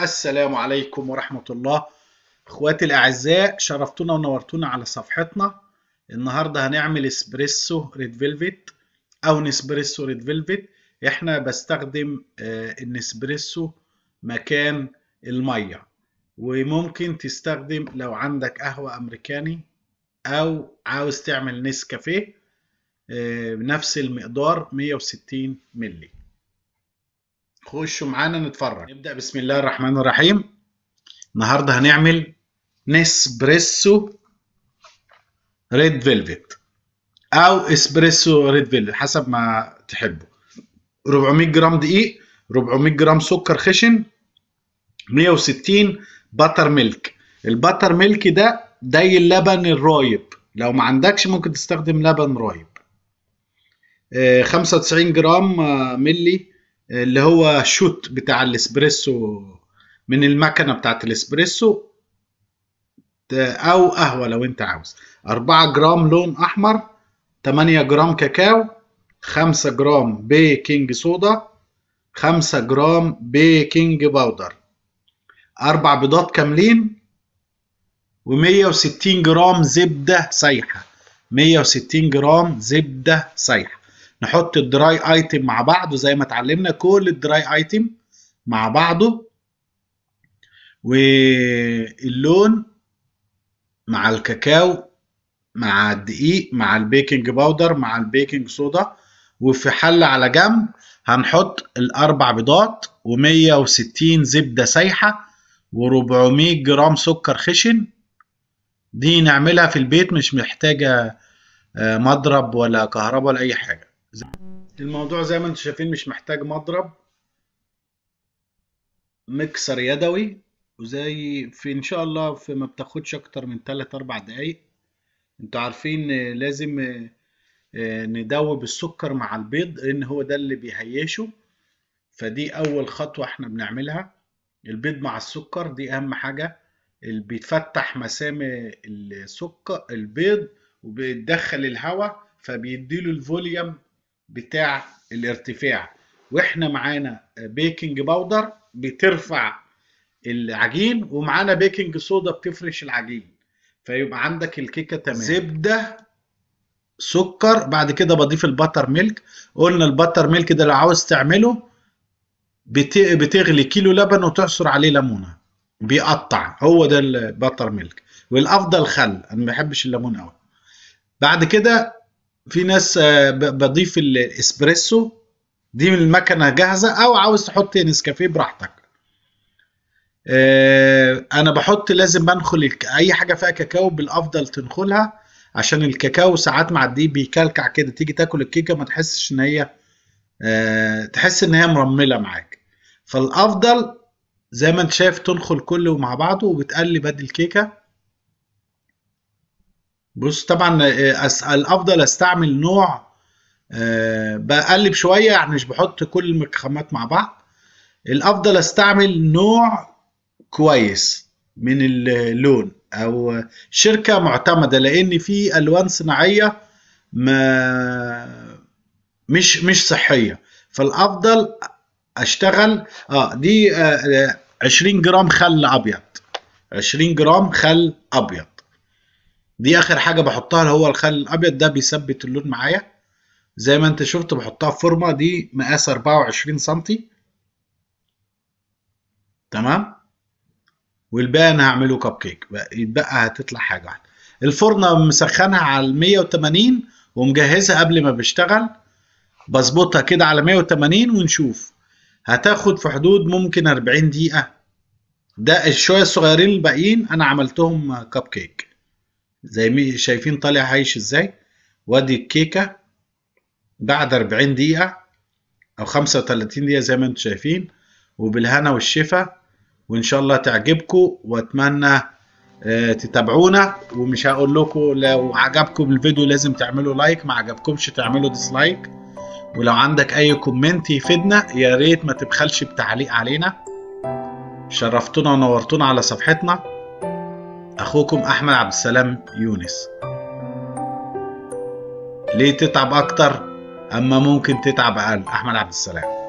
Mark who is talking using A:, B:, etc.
A: السلام عليكم ورحمة الله اخواتي الاعزاء شرفتونا ونورتونا على صفحتنا النهاردة هنعمل اسبريسو ريد فيلفيت او نسبريسو ريد فيلفيت احنا بستخدم آه، النسبريسو مكان المية وممكن تستخدم لو عندك قهوة امريكاني او عاوز تعمل نسكافيه آه، بنفس المقدار 160 مللي خشوا معانا نتفرج نبدا بسم الله الرحمن الرحيم النهارده هنعمل نسبريسو ريد فيلفت او اسبريسو ريد فيلفت حسب ما تحبوا 400 جرام دقيق 400 جرام سكر خشن 160 باتر ميلك الباتر ميلك ده زي اللبن الرايب لو ما عندكش ممكن تستخدم لبن رايب 95 آه، جرام آه، ملي اللي هو شوت بتاع الاسبريسو من المكنه بتاعت الاسبريسو او قهوه لو انت عاوز اربعة جرام لون احمر تمانية جرام كاكاو خمسة جرام بيكنج صودا خمسة جرام بيكنج باودر اربع بيضات كاملين و160 جرام زبده سايحه 160 جرام زبده سايحه نحط الدراي ايتم مع بعضه زي ما اتعلمنا كل الدراي ايتم مع بعضه واللون مع الكاكاو مع الدقيق مع البيكنج باودر مع البيكنج صودا وفي حلة على جنب هنحط الأربع بيضات و160 زبدة سايحة و400 جرام سكر خشن دي نعملها في البيت مش محتاجة آه، مضرب ولا كهرباء ولا أي حاجة الموضوع زي ما انتم شايفين مش محتاج مضرب مكسر يدوي وزي في ان شاء الله في ما بتاخدش اكتر من 3 4 دقايق انتوا عارفين لازم آه، ندوب السكر مع البيض لان هو ده اللي بيهيشه فدي اول خطوه احنا بنعملها البيض مع السكر دي اهم حاجه اللي بيتفتح مسام السكر البيض وبيتدخل الهواء فبيديله الفوليوم بتاع الارتفاع واحنا معانا بيكنج باودر بترفع العجين ومعانا بيكنج صودا بتفرش العجين فيبقى عندك الكيكه تمام زبده سكر بعد كده بضيف البتر ميلك قلنا البتر ميلك ده لو عاوز تعمله بتغلي كيلو لبن وتعصر عليه ليمونه بيقطع هو ده البتر ميلك والافضل خل انا ما بحبش الليمون قوي بعد كده في ناس آه، بضيف الاسبريسو دي من المكنه جاهزه او عاوز تحط نسكافيه براحتك آه، انا بحط لازم بنخل اي حاجه فيها كاكاو بالافضل تنخلها عشان الكاكاو ساعات معديه بيكلكع كده تيجي تاكل الكيكه ما تحسش ان هي آه، تحس ان هي مرمله معاك فالافضل زي ما انت شايف تنخل كله مع بعضه وبتقلب ادي الكيكه بص طبعا آه، الافضل استعمل نوع آه، بقلب شويه يعني مش بحط كل المكخمات مع بعض الافضل استعمل نوع كويس من اللون او شركه معتمده لان في الوان صناعيه ما مش مش صحيه فالافضل اشتغل اه دي 20 آه، جرام خل ابيض 20 جرام خل ابيض دي اخر حاجه بحطها اللي هو الخل الابيض ده بيثبت اللون معايا زي ما انت شفت بحطها في فورمه دي مقاس 24 سنتي تمام والباقي انا هعمله كب كيك يتبقى هتطلع حاجه واحده الفرنة مسخنها على 180 ومجهزها قبل ما بشتغل بظبطها كده على 180 ونشوف هتاخد في حدود ممكن 40 دقيقه ده الشويه الصغيرين الباقيين انا عملتهم كب كيك زي ما شايفين طالع عايش ازاي وادي الكيكة بعد 40 دقيقة او 35 دقيقة زي ما انتم شايفين وبالهنا والشفا وان شاء الله تعجبكم واتمنى آه، تتابعونا ومش هقول لكم لو عجبكم الفيديو لازم تعملوا لايك ما عجبكمش تعملوا ديسلايك ولو عندك اي كومنت يفيدنا يا ريت ما تبخلش بتعليق علينا شرفتونا ونورتونا على صفحتنا أخوكم أحمد عبد السلام يونس ليه تتعب أكتر أما ممكن تتعب أقل أحمد عبد السلام